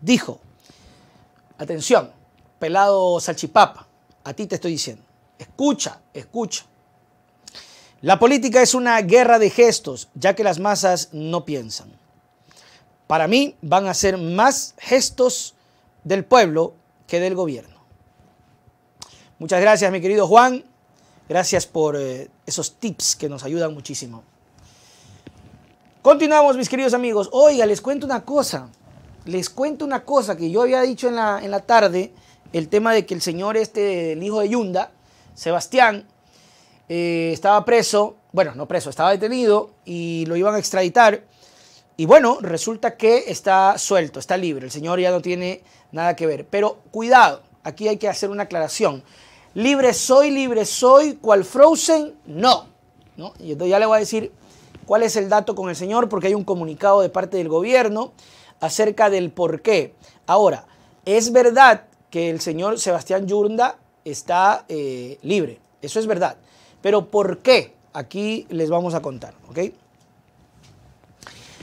dijo, atención, pelado salchipapa, a ti te estoy diciendo, escucha, escucha. La política es una guerra de gestos, ya que las masas no piensan. Para mí van a ser más gestos del pueblo que del gobierno. Muchas gracias, mi querido Juan. Gracias por eh, esos tips que nos ayudan muchísimo. Continuamos, mis queridos amigos. Oiga, les cuento una cosa les cuento una cosa que yo había dicho en la, en la tarde, el tema de que el señor este, el hijo de Yunda, Sebastián, eh, estaba preso, bueno, no preso, estaba detenido y lo iban a extraditar. Y bueno, resulta que está suelto, está libre, el señor ya no tiene nada que ver. Pero cuidado, aquí hay que hacer una aclaración. Libre soy, libre soy, cual Frozen, no. ¿No? Y entonces ya le voy a decir cuál es el dato con el señor, porque hay un comunicado de parte del gobierno acerca del por qué. Ahora, es verdad que el señor Sebastián Yunda está eh, libre, eso es verdad. Pero ¿por qué? Aquí les vamos a contar, ¿ok?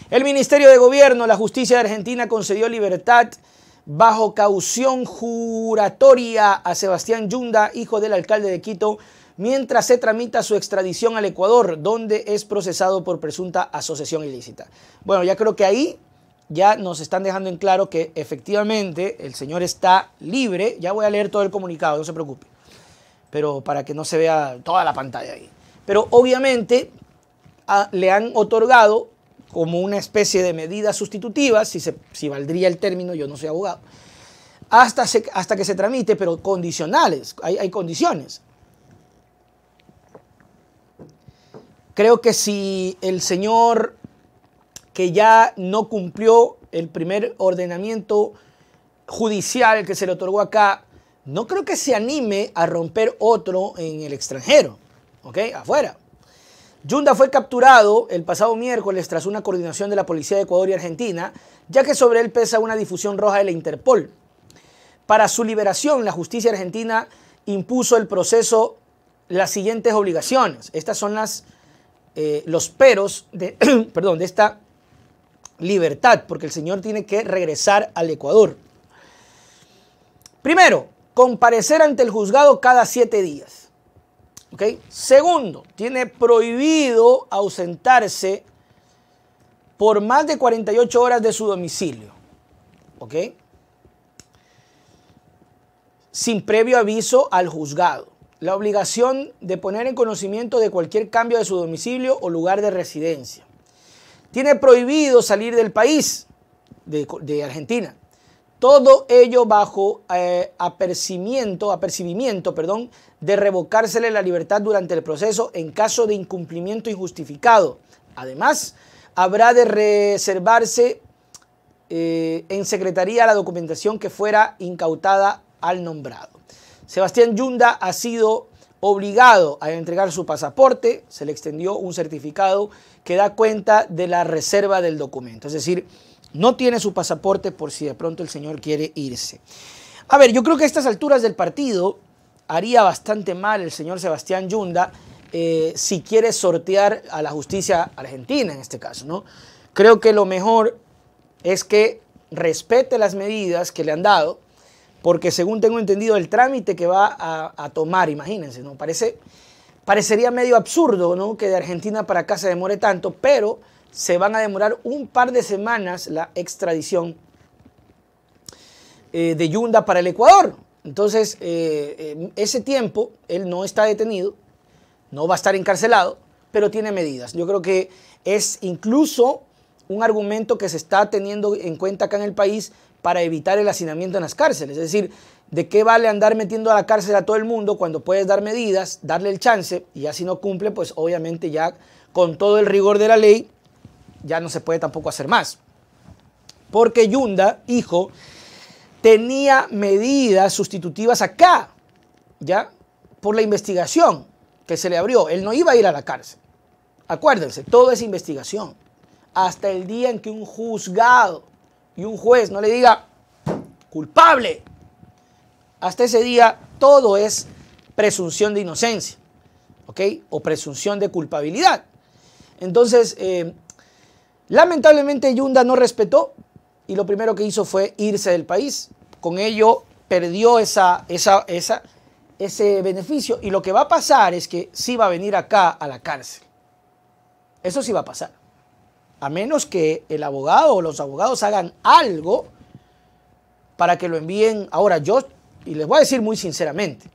El Ministerio de Gobierno, la Justicia de Argentina concedió libertad bajo caución juratoria a Sebastián Yunda, hijo del alcalde de Quito, mientras se tramita su extradición al Ecuador, donde es procesado por presunta asociación ilícita. Bueno, ya creo que ahí ya nos están dejando en claro que efectivamente el señor está libre. Ya voy a leer todo el comunicado, no se preocupe. Pero para que no se vea toda la pantalla ahí. Pero obviamente ah, le han otorgado como una especie de medida sustitutiva, si, valdría el término, yo no soy abogado, hasta, hasta que se tramite, pero condicionales, hay, hay condiciones. Creo que si el señor que ya no cumplió el primer ordenamiento judicial que se le otorgó acá, no creo que se anime a romper otro en el extranjero, ¿ok? Afuera. Yunda fue capturado el pasado miércoles tras una coordinación de la Policía de Ecuador y Argentina, ya que sobre él pesa una difusión roja de la Interpol. Para su liberación, la justicia argentina impuso el proceso las siguientes obligaciones. Estas son las, eh, los peros de, perdón, de esta libertad, porque el señor tiene que regresar al Ecuador. Primero, comparecer ante el juzgado cada siete días. Segundo, tiene prohibido ausentarse por más de 48 horas de su domicilio. Sin previo aviso al juzgado. La obligación de poner en conocimiento de cualquier cambio de su domicilio o lugar de residencia tiene prohibido salir del país, de, Argentina. Todo ello bajo eh, apercibimiento, perdón, de revocársele la libertad durante el proceso en caso de incumplimiento injustificado. Además, habrá de reservarse eh, en secretaría la documentación que fuera incautada al nombrado. Sebastián Yunda ha sido obligado a entregar su pasaporte, se le extendió un certificado que da cuenta de la reserva del documento. Es decir, no tiene su pasaporte por si de pronto el señor quiere irse. A ver, yo creo que a estas alturas del partido haría bastante mal el señor Sebastián Yunda eh, si quiere sortear a la justicia argentina en este caso, ¿no? Creo que lo mejor es que respete las medidas que le han dado, porque según tengo entendido el trámite que va a, tomar, imagínense, ¿no? Parece, parecería medio absurdo, ¿no? Que de Argentina para acá se demore tanto, pero se van a demorar un par de semanas la extradición eh, de Yunda para el Ecuador. Entonces, eh, eh, ese tiempo él no está detenido, no va a estar encarcelado, pero tiene medidas. Yo creo que es incluso un argumento que se está teniendo en cuenta acá en el país para evitar el hacinamiento en las cárceles. Es decir, ¿de qué vale andar metiendo a la cárcel a todo el mundo cuando puedes dar medidas, darle el chance y ya si no cumple, pues obviamente ya con todo el rigor de la ley ya no se puede tampoco hacer más. Porque Yunda, hijo, tenía medidas sustitutivas acá, ¿ya? Por la investigación que se le abrió. Él no iba a ir a la cárcel. Acuérdense, todo es investigación. Hasta el día en que un juzgado y un juez no le diga culpable, hasta ese día todo es presunción de inocencia, ¿ok? O presunción de culpabilidad. Entonces, eh, lamentablemente Yunda no respetó y lo primero que hizo fue irse del país. Con ello perdió esa, esa, esa, ese beneficio y lo que va a pasar es que sí va a venir acá a la cárcel. Eso sí va a pasar a menos que el abogado o los abogados hagan algo para que lo envíen. Ahora, yo, y les voy a decir muy sinceramente,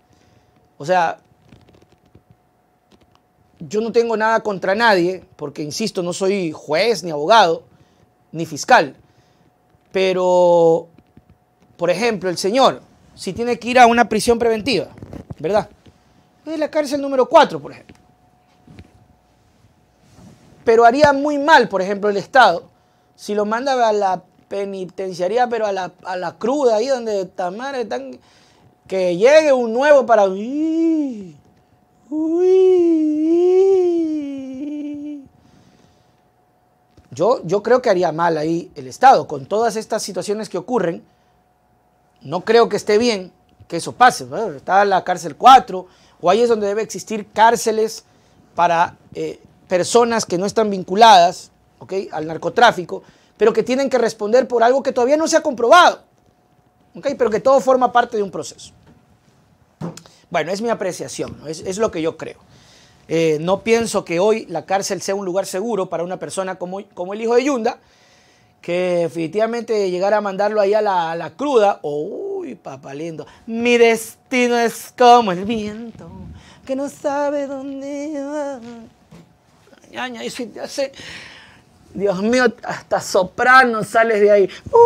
o sea, yo no tengo nada contra nadie, porque insisto, no soy juez, ni abogado, ni fiscal. Pero, por ejemplo, el señor, si tiene que ir a una prisión preventiva, ¿verdad? Es la cárcel número 4, por ejemplo. Pero haría muy mal, por ejemplo, el Estado, si lo manda a la penitenciaría, pero a la, cruda, ahí donde Tamara están. Que llegue un nuevo para. Yo, yo creo que haría mal ahí el Estado, con todas estas situaciones que ocurren. No creo que esté bien que eso pase. está la cárcel 4, o ahí es donde debe existir cárceles para eh, personas que no están vinculadas al narcotráfico, pero que tienen que responder por algo que todavía no se ha comprobado, pero que todo forma parte de un proceso. Bueno, es mi apreciación, es, lo que yo creo. Eh, no pienso que hoy la cárcel sea un lugar seguro para una persona como, como el hijo de Yunda, que definitivamente llegara a mandarlo ahí a la, cruda, uy, papá lindo, mi destino es como el viento, que no sabe dónde va. Dios mío, hasta soprano sales de ahí. ¡Uh!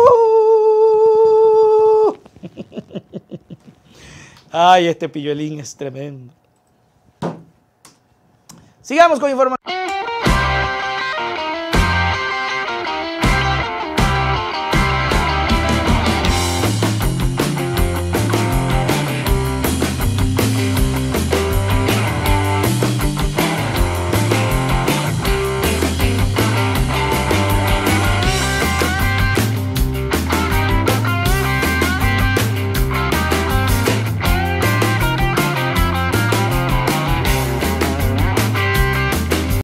Ay, este pillolín es tremendo. Sigamos con información.